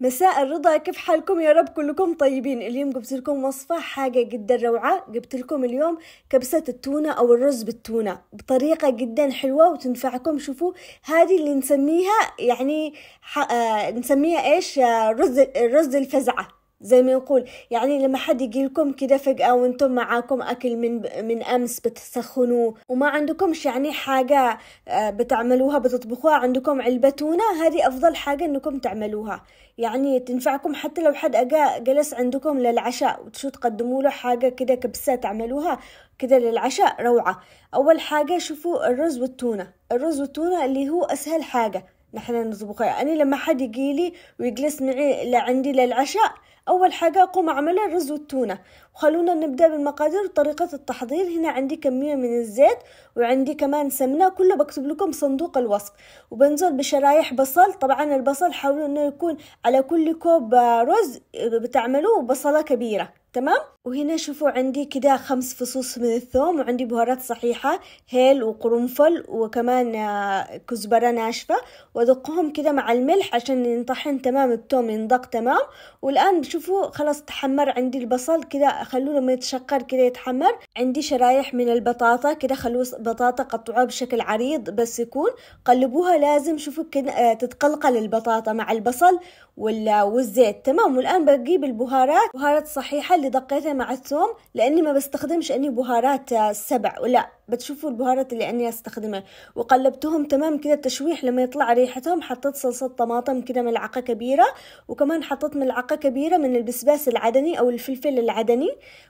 مساء الرضا كيف حالكم يا رب كلكم طيبين اليوم جبت لكم وصفة حاجة جدا روعة جبت لكم اليوم كبسة التونة أو الرز بالتونة بطريقة جدا حلوة وتنفعكم شوفوا هذه اللي نسميها يعني آه، نسميها إيش آه، رز الرز الفزعة زي ما نقول يعني لما حد يجي لكم كده فجأة وانتم معاكم أكل من من أمس بتسخنوه وما عندكمش يعني حاجة آه، بتعملوها بتطبخوها عندكم علبة تونة هذه أفضل حاجة إنكم تعملوها يعني تنفعكم حتى لو حد أجا جلس عندكم للعشاء وتشو تقدموا له حاجة كده كبسة تعملوها كده للعشاء روعة أول حاجة شوفوا الرز والتونة الرز والتونة اللي هو أسهل حاجة نحن نطبخها أنا يعني لما حد يجي لي ويجلس معي لعندي للعشاء أول حاجة أقوم أعملها الرز والتونة وخلونا نبدأ بالمقادير وطريقة التحضير هنا عندي كمية من الزيت وعندي كمان سمنة كله بكتب لكم صندوق الوصف وبنزل بشرايح بصل طبعا البصل حاولوا أنه يكون على كل كوب رز بتعملوه بصلة كبيرة تمام وهنا شوفوا عندي كده خمس فصوص من الثوم وعندي بهارات صحيحة هيل وقرنفل وكمان آه، كزبرة ناشفة وأدقهم كده مع الملح عشان ينطحن تمام الثوم ينضق تمام والآن شوفوا خلاص تحمر عندي البصل كده خلوه لما يتشقر كده يتحمر عندي شرايح من البطاطا كده خلوا بطاطا قطعوها بشكل عريض بس يكون قلبوها لازم شوفوا كده آه، تتقلقل البطاطا مع البصل والزيت تمام والآن بجيب البهارات بهارات صحيحة اللي دقيتها مع الثوم لاني ما بستخدمش اني بهارات آه، سبع ولا بتشوفوا البهارات اللي اني استخدمها وقلبتهم تمام كده التشويح لما يطلع ريحتهم حطيت صلصة طماطم كده ملعقة كبيرة وكمان حطيت ملعقة كبيرة من البسباس العدني او الفلفل العدني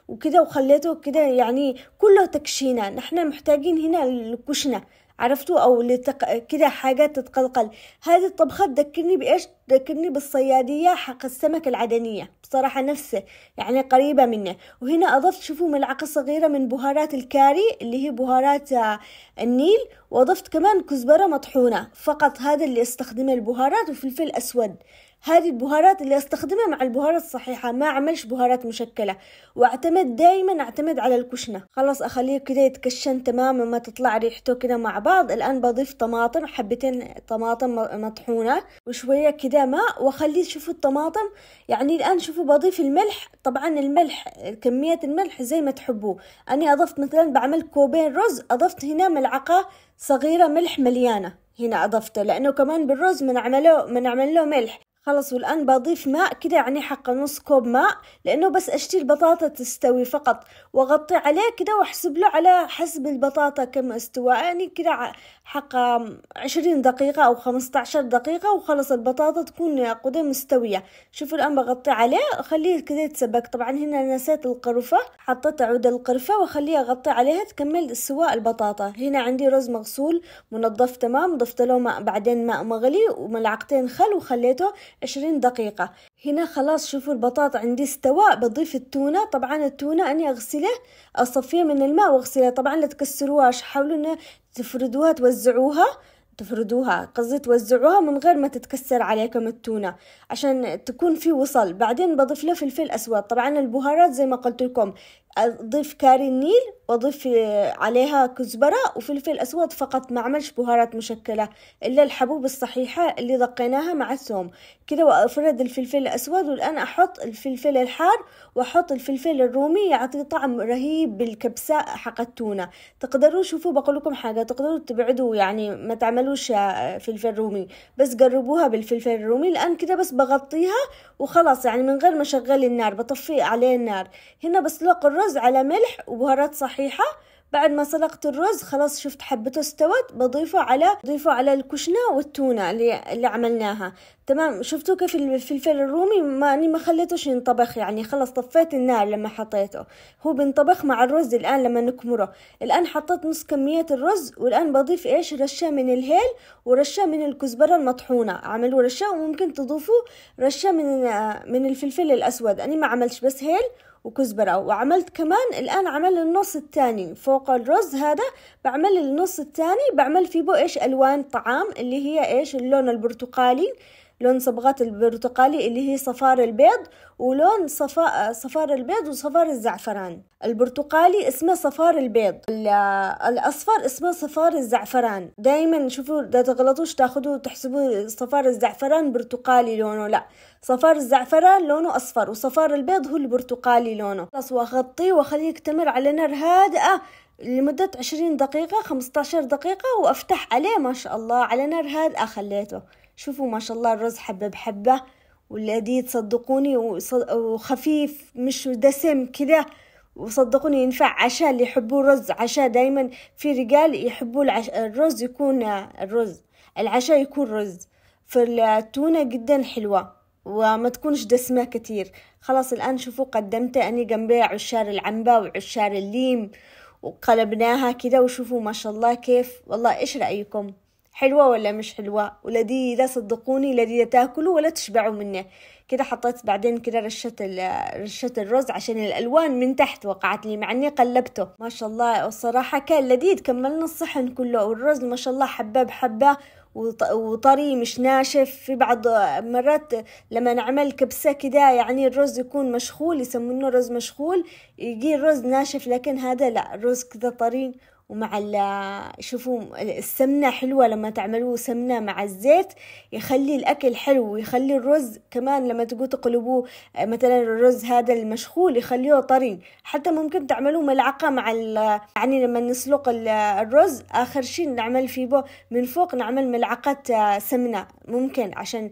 وكده وخليته كده يعني كله تكشينة نحن محتاجين هنا الكشنة عرفتوا او لتق... كده حاجات تتقلقل هذه الطبخة تذكرني بايش تذكرني بالصيادية حق السمك العدنية بصراحة نفسه يعني قريبة منه وهنا اضفت شوفوا ملعقة صغيرة من بهارات الكاري اللي هي بهارات آه، النيل واضفت كمان كزبرة مطحونة فقط هذا اللي استخدمه البهارات وفلفل اسود هذه البهارات اللي استخدمها مع البهارات الصحيحة ما اعملش بهارات مشكلة واعتمد دايما اعتمد على الكشنة خلاص اخليه كده يتكشن تماما ما تطلع ريحته كده مع بعض الان بضيف طماطم حبتين طماطم مطحونة وشوية كده ماء واخليه شوفوا الطماطم يعني الان شوفوا بضيف الملح طبعا الملح كمية الملح زي ما تحبوه انا اضفت مثلا بعمل كوبين رز اضفت هنا ملعقة صغيرة ملح مليانة هنا أضفته لأنه كمان بالرز بنعمله منعمل له ملح خلص والآن بضيف ماء كده يعني حق نص كوب ماء لأنه بس أشتي البطاطا تستوي فقط وأغطي عليه كده وأحسب له على حسب البطاطا كم استواء يعني كده حق عشرين دقيقة أو خمسة عشر دقيقة وخلص البطاطا تكون قدام مستوية شوفوا الآن بغطي عليه أخليه كده يتسبك طبعا هنا نسيت القرفة حطيت عود القرفة وأخليه أغطي عليها تكمل استواء البطاطا هنا عندي رز مغسول منظف تمام ضفت له ماء بعدين ماء مغلي وملعقتين خل وخليته 20 دقيقة هنا خلاص شوفوا البطاطا عندي استوى بضيف التونة طبعا التونة أني أغسله أصفيه من الماء وأغسله طبعا لا تكسروهاش حاولوا أن تفردوها توزعوها تفردوها قصدي توزعوها من غير ما تتكسر عليكم التونة عشان تكون في وصل بعدين بضيف له فلفل أسود طبعا البهارات زي ما قلت لكم أضيف كاري النيل وأضيف آه، عليها كزبرة وفلفل أسود فقط ما عملش بهارات مشكلة إلا الحبوب الصحيحة اللي دقيناها مع الثوم كده وأفرد الفلفل الأسود والآن أحط الفلفل الحار وأحط الفلفل الرومي يعطي طعم رهيب بالكبسة حق التونة تقدروا شوفوا بقول لكم حاجة تقدروا تبعدوا يعني ما تعملوش آه، فلفل رومي بس قربوها بالفلفل الرومي الآن كده بس بغطيها وخلاص يعني من غير ما أشغل النار بطفي عليه النار هنا بسلق الرز الرز على ملح وبهارات صحيحة بعد ما سلقت الرز خلاص شفت حبته استوت بضيفه على ضيفه على الكشنة والتونة اللي, اللي عملناها تمام شفتوا كيف الفلفل الرومي ما أني ما خليتوش ينطبخ يعني خلاص طفيت النار لما حطيته هو بنطبخ مع الرز الآن لما نكمره الآن حطيت نص كمية الرز والآن بضيف إيش رشة من الهيل ورشة من الكزبرة المطحونة عملوا رشة وممكن تضيفوا رشة من آه، من الفلفل الأسود أنا ما عملتش بس هيل وكزبرة وعملت كمان الآن عمل النص الثاني فوق الرز هذا بعمل النص الثاني بعمل فيه بو إيش ألوان طعام اللي هي إيش اللون البرتقالي لون صبغات البرتقالي اللي هي صفار البيض ولون صفا... صفار البيض وصفار الزعفران البرتقالي اسمه صفار البيض الأصفر اسمه صفار الزعفران دايما شوفوا لا دا تغلطوش تاخدوا تحسبوا صفار الزعفران برتقالي لونه لا صفار الزعفران لونه أصفر وصفار البيض هو البرتقالي لونه خلاص وأغطيه وأخليه يكتمر على نار هادئة لمدة عشرين دقيقة خمسة عشر دقيقة وأفتح عليه ما شاء الله على نار هادئة خليته شوفوا ما شاء الله الرز حبة بحبة والذي تصدقوني وخفيف مش دسم كذا وصدقوني ينفع عشاء اللي يحبوا الرز عشاء دايما في رجال يحبوا العش... الرز يكون الرز العشاء يكون رز فالتونة جدا حلوة وما تكونش دسمة كتير خلاص الآن شوفوا قدمت أني جنبي عشار العنبة وعشار الليم وقلبناها كده وشوفوا ما شاء الله كيف والله إيش رأيكم؟ حلوة ولا مش حلوة ولذيذة صدقوني لذيذة تاكلوا ولا تشبعوا منه كده حطيت بعدين كده رشة رشة الرز عشان الألوان من تحت وقعت لي مع إني قلبته ما شاء الله والصراحة كان لذيذ كملنا الصحن كله والرز ما شاء الله حبة بحبة وطري مش ناشف في بعض مرات لما نعمل كبسة كده يعني الرز يكون مشخول يسمونه رز مشخول يجي الرز ناشف لكن هذا لا الرز كده طري ومع شوفوا السمنة حلوة لما تعملوه سمنة مع الزيت يخلي الأكل حلو ويخلي الرز كمان لما تقو تقلبوه مثلا الرز هذا المشخول يخليه طري حتى ممكن تعملوه ملعقة مع يعني لما نسلق الرز آخر شيء نعمل فيه من فوق نعمل ملعقة آه، سمنة ممكن عشان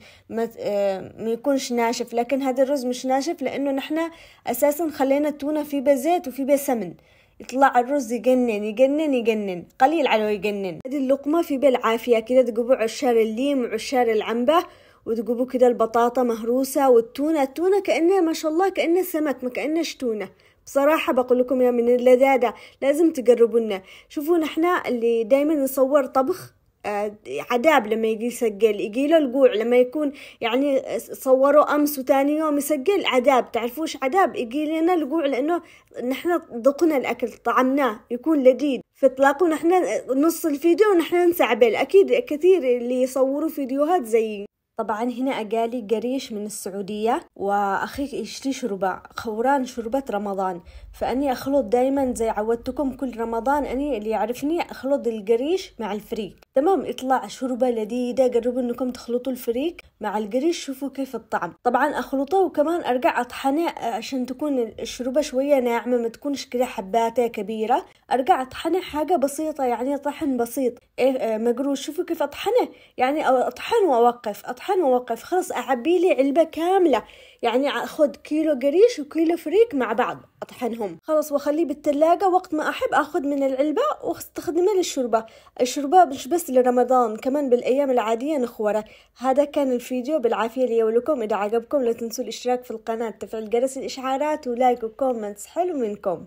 آه، ما يكونش ناشف لكن هذا الرز مش ناشف لأنه نحنا أساسا خلينا التونة فيه زيت وفيه سمن يطلع الرز يجنن يجنن يجنن قليل على يجنن هذه اللقمة في بالعافية كده تقبوا عشار الليم وعشار العنبة وتقبوا كده البطاطا مهروسة والتونة التونة كأنها ما شاء الله كأنها سمك ما كأنها تونة بصراحة بقول لكم يا من اللذاذة لازم تقربوا لنا شوفوا نحنا اللي دايما نصور طبخ عذاب لما يجي يسجل يجي له القوع لما يكون يعني صوروا أمس وتاني يوم يسجل عذاب تعرفوش عذاب يجي لنا القوع لأنه نحن ذقنا الأكل طعمناه يكون لذيذ فتلاقوا نحن نص الفيديو ونحن نسعبل أكيد كثير اللي يصوروا فيديوهات زيي طبعا هنا أقالي قريش من السعودية وأخيك يشتري شربة خوران شوربة رمضان فأني أخلط دايما زي عودتكم كل رمضان أني اللي يعرفني أخلط القريش مع الفريك تمام يطلع شوربة لذيذة قربوا أنكم تخلطوا الفريك مع القريش شوفوا كيف الطعم طبعا أخلطه وكمان أرجع أطحنه آه، عشان تكون الشوربة شوية ناعمة ما تكونش كده حباتة كبيرة أرجع أطحنه حاجة بسيطة يعني طحن بسيط إيه آه، مقروش شوفوا كيف أطحنه يعني أطحن وأوقف أطحن سبحان واوقف خلاص اعبي لي علبه كامله يعني اخذ كيلو قريش وكيلو فريك مع بعض اطحنهم خلاص واخليه بالثلاجه وقت ما احب اخذ من العلبه واستخدمه للشوربه الشوربه مش بس لرمضان كمان بالايام العاديه نخوره هذا كان الفيديو بالعافيه لي ولكم اذا عجبكم لا تنسوا الاشتراك في القناه تفعيل جرس الاشعارات ولايك وكومنتس حلو منكم